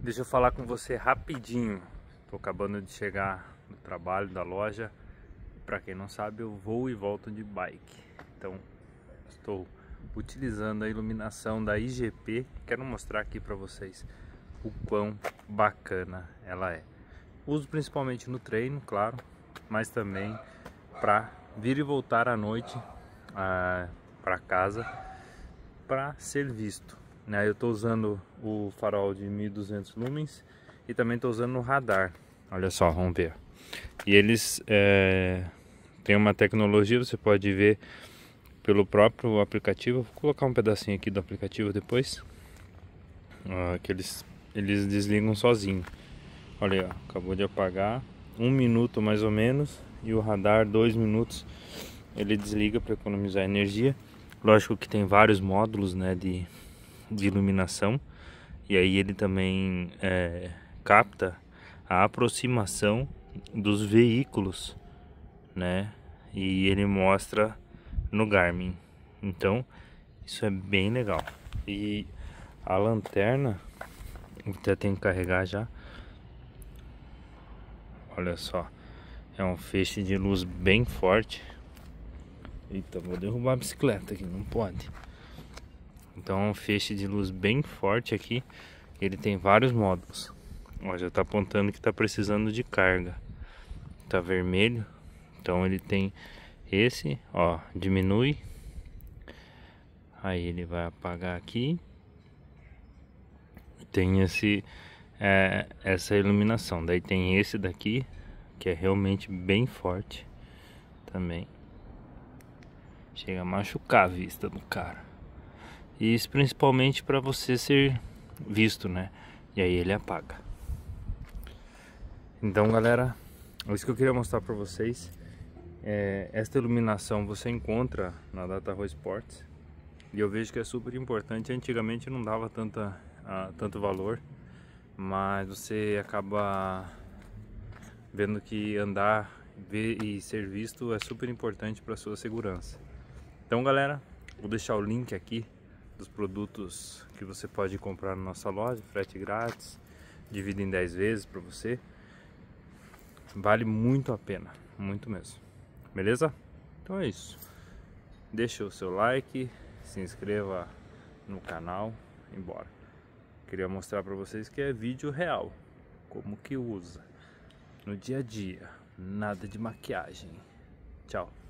Deixa eu falar com você rapidinho. Estou acabando de chegar no trabalho, da loja. Para quem não sabe, eu vou e volto de bike. Então, estou utilizando a iluminação da IGP. Quero mostrar aqui para vocês o quão bacana ela é. Uso principalmente no treino, claro, mas também para vir e voltar à noite ah, para casa para ser visto. Né? Eu estou usando o farol de 1200 lumens e também estou usando o radar. Olha só, vamos ver. E eles é, têm uma tecnologia, você pode ver pelo próprio aplicativo. Vou colocar um pedacinho aqui do aplicativo depois. Ah, que eles, eles desligam sozinho. Olha aí, acabou de apagar. Um minuto mais ou menos. E o radar, dois minutos. Ele desliga para economizar energia. Lógico que tem vários módulos né, de, de iluminação e aí ele também é, capta a aproximação dos veículos, né? E ele mostra no Garmin. Então, isso é bem legal. E a lanterna, até tem que carregar já. Olha só, é um feixe de luz bem forte. Eita, vou derrubar a bicicleta aqui, não pode. Então um feixe de luz bem forte aqui. Ele tem vários módulos. Ó, já está apontando que está precisando de carga. Está vermelho. Então ele tem esse, ó, diminui. Aí ele vai apagar aqui. Tem esse, é, essa iluminação. Daí tem esse daqui, que é realmente bem forte também. Chega a machucar a vista do cara. E isso principalmente para você ser visto, né? E aí ele apaga. Então, galera, é isso que eu queria mostrar para vocês. É, esta iluminação você encontra na Data Row Sports. E eu vejo que é super importante. Antigamente não dava tanta, ah, tanto valor. Mas você acaba vendo que andar ver e ser visto é super importante para sua segurança. Então, galera, vou deixar o link aqui dos produtos que você pode comprar na nossa loja, frete grátis, divide em 10 vezes para você. Vale muito a pena, muito mesmo. Beleza? Então é isso. Deixa o seu like, se inscreva no canal, embora. Queria mostrar para vocês que é vídeo real, como que usa no dia a dia, nada de maquiagem. Tchau.